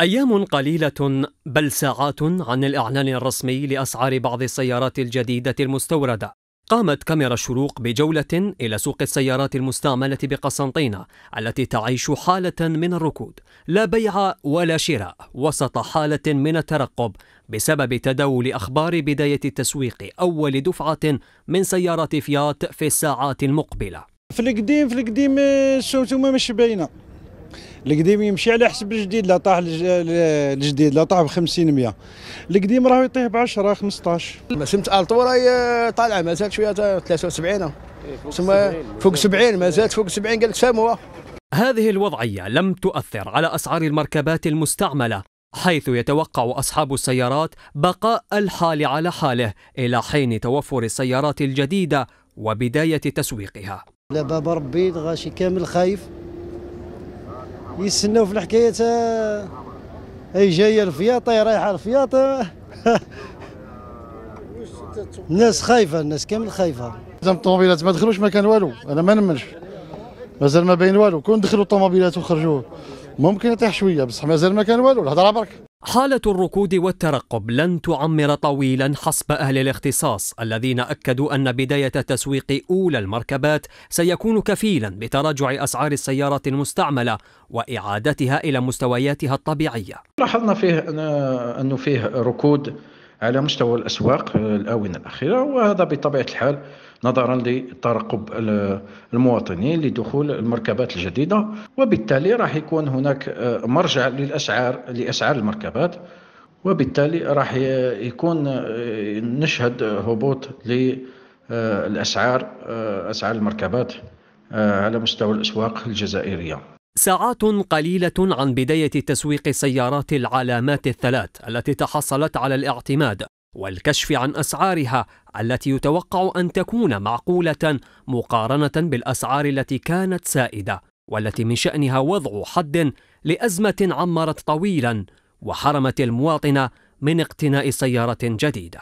أيام قليلة بل ساعات عن الإعلان الرسمي لأسعار بعض السيارات الجديدة المستوردة. قامت كاميرا الشروق بجولة إلى سوق السيارات المستعملة بقسنطينة التي تعيش حالة من الركود، لا بيع ولا شراء وسط حالة من الترقب بسبب تداول أخبار بداية تسويق أول دفعة من سيارات فيات في الساعات المقبلة. في القديم في القديم الشوشومة مش باينة. القديم يمشي على حسب الجديد لا طاح الجديد لا طاح ب 50 100 القديم راه يطيح ب 10 15 سمت التو راهي طالعه مازال شويه 73 فوق 70 مازالت فوق 70 قال لك ساموها هذه الوضعيه لم تؤثر على اسعار المركبات المستعمله حيث يتوقع أصحاب السيارات بقاء الحال على حاله إلى حين توفر السيارات الجديدة وبداية تسويقها دابا بربي ربي غاشي كامل خايف يستناو في الحكايه تا اي جايه الفياطه هي رايحه الفياطه الناس خايفه الناس كامل خايفه لازم الطوموبيلات ما دخلوش ما كان والو انا ما نمنش مازال ما باين والو كون دخلوا الطوموبيلات وخرجوا ممكن يطيح شويه بصح مازال ما كان والو الهضره برك حالة الركود والترقب لن تعمر طويلا حسب أهل الاختصاص الذين أكدوا أن بداية تسويق أولى المركبات سيكون كفيلا بتراجع أسعار السيارات المستعملة وإعادتها إلى مستوياتها الطبيعية لاحظنا فيه أنه فيه ركود على مستوى الأسواق الآونة الأخيرة وهذا بطبيعة الحال نظرا لترقب المواطنين لدخول المركبات الجديدة وبالتالي راح يكون هناك آه، مرجع للأسعار لأسعار المركبات وبالتالي راح يكون آه، نشهد هبوط للأسعار آه، أسعار المركبات على مستوى الأسواق الجزائرية ساعات قليلة عن بداية تسويق سيارات العلامات الثلاث التي تحصلت على الاعتماد والكشف عن أسعارها التي يتوقع أن تكون معقولة مقارنة بالأسعار التي كانت سائدة والتي من شأنها وضع حد لأزمة عمرت طويلا وحرمت المواطن من اقتناء سيارة جديدة